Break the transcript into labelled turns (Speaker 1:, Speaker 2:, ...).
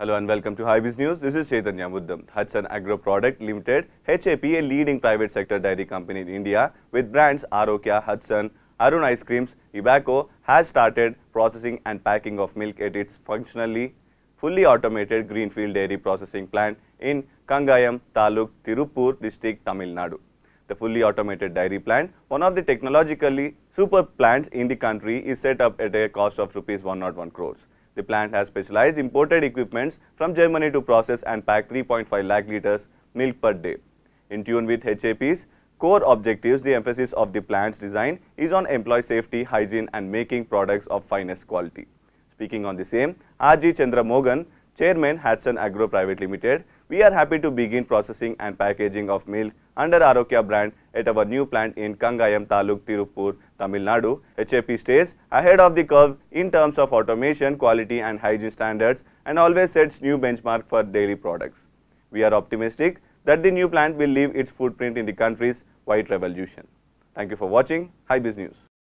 Speaker 1: Hello and welcome to Highbiz News. This is Chaitanya Muddam. Hudson Agro Product Limited, HAP, a leading private sector dairy company in India with brands Arokya, Hudson, Arun Ice Creams, Ibaco, has started processing and packing of milk at its functionally fully automated greenfield dairy processing plant in Kangayam, Taluk, Tirupur district, Tamil Nadu. The fully automated dairy plant, one of the technologically super plants in the country, is set up at a cost of rupees 101 crores. The plant has specialized imported equipments from Germany to process and pack 3.5 lakh liters milk per day. In tune with HAP's core objectives, the emphasis of the plant's design is on employee safety, hygiene and making products of finest quality. Speaking on the same, R.G. Chandra Mogan, Chairman Hudson Agro Private Limited, we are happy to begin processing and packaging of milk under Arokya brand at our new plant in Kangayam Taluk, Tirupur, Tamil Nadu. HAP stays ahead of the curve in terms of automation, quality and hygiene standards and always sets new benchmark for dairy products. We are optimistic that the new plant will leave its footprint in the country's white revolution. Thank you for watching. Hi Biz News.